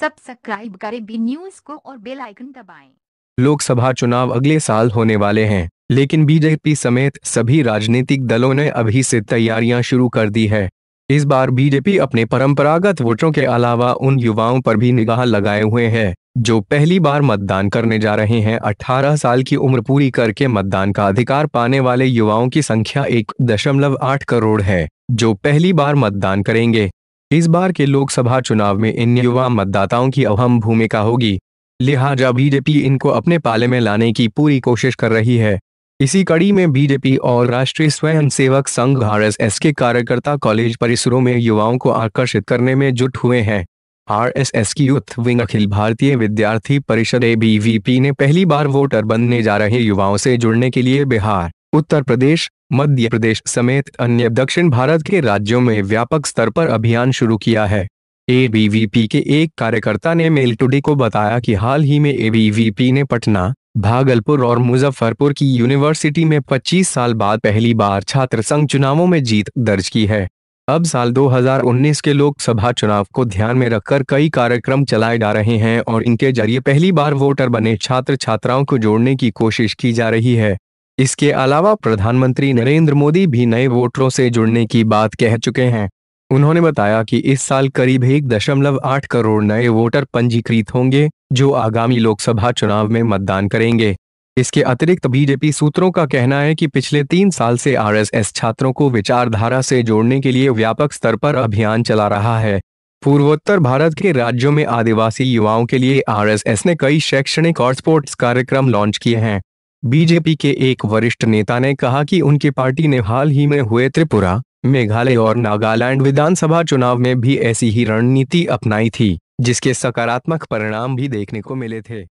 Subscribe करें B news को और बेल आइकन दबाएं। लोकसभा चुनाव अगले साल होने वाले हैं लेकिन बीजेपी समेत सभी राजनीतिक दलों ने अभी से तैयारियां शुरू कर दी है इस बार बीजेपी अपने परंपरागत वोटरों के अलावा उन युवाओं पर भी निगाह लगाए हुए है जो पहली बार मतदान करने जा रहे हैं 18 साल की उम्र पूरी करके मतदान का अधिकार पाने वाले युवाओं की संख्या एक दशमलव आठ करोड़ है जो पहली बार मतदान करेंगे इस बार के लोकसभा चुनाव में इन युवा मतदाताओं की अहम भूमिका होगी लिहाजा बीजेपी इनको अपने पाले में लाने की पूरी कोशिश कर रही है इसी कड़ी में बीजेपी और राष्ट्रीय स्वयंसेवक संघ एस के कार्यकर्ता कॉलेज परिसरों में युवाओं को आकर्षित करने में जुट हुए हैं आरएसएस की यूथ विंग अखिल भारतीय विद्यार्थी परिषद ए ने पहली बार वोटर बनने जा रहे युवाओं से जुड़ने के लिए बिहार उत्तर प्रदेश मध्य प्रदेश समेत अन्य दक्षिण भारत के राज्यों में व्यापक स्तर पर अभियान शुरू किया है ए के एक कार्यकर्ता ने मेल टूडे को बताया कि हाल ही में ए ने पटना भागलपुर और मुजफ्फरपुर की यूनिवर्सिटी में 25 साल बाद पहली बार छात्र संघ चुनावों में जीत दर्ज की है अब साल 2019 के लोकसभा चुनाव को ध्यान में रखकर कई कार्यक्रम चलाए जा रहे हैं और इनके जरिए पहली बार वोटर बने छात्र छात्राओं को जोड़ने की कोशिश की जा रही है इसके अलावा प्रधानमंत्री नरेंद्र मोदी भी नए वोटरों से जुड़ने की बात कह चुके हैं उन्होंने बताया कि इस साल करीब एक दशमलव आठ करोड़ नए वोटर पंजीकृत होंगे जो आगामी लोकसभा चुनाव में मतदान करेंगे इसके अतिरिक्त बीजेपी सूत्रों का कहना है कि पिछले तीन साल से आरएसएस छात्रों को विचारधारा से जोड़ने के लिए व्यापक स्तर पर अभियान चला रहा है पूर्वोत्तर भारत के राज्यों में आदिवासी युवाओं के लिए आरएसएस ने कई शैक्षणिक और स्पोर्ट्स कार्यक्रम लॉन्च किए हैं बीजेपी के एक वरिष्ठ नेता ने कहा कि उनकी पार्टी ने हाल ही में हुए त्रिपुरा मेघालय और नागालैंड विधानसभा चुनाव में भी ऐसी ही रणनीति अपनाई थी जिसके सकारात्मक परिणाम भी देखने को मिले थे